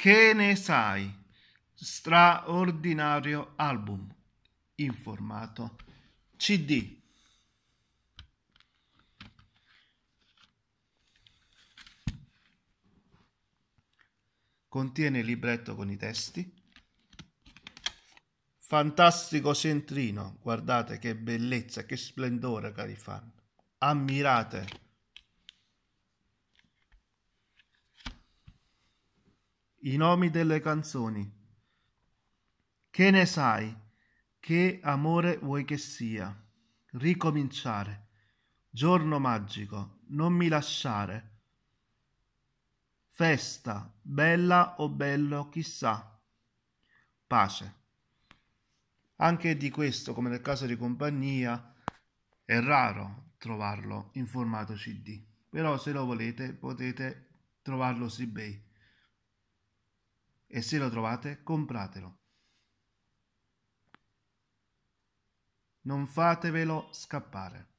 Che ne sai? Straordinario album in formato CD. Contiene il libretto con i testi. Fantastico centrino, guardate che bellezza, che splendore cari fan. Ammirate i nomi delle canzoni. Che ne sai? Che amore vuoi che sia? Ricominciare. Giorno magico, non mi lasciare. Festa, bella o bello, chissà. Pace. Anche di questo, come nel caso di compagnia, è raro trovarlo in formato CD. Però se lo volete potete trovarlo su eBay e se lo trovate compratelo. Non fatevelo scappare.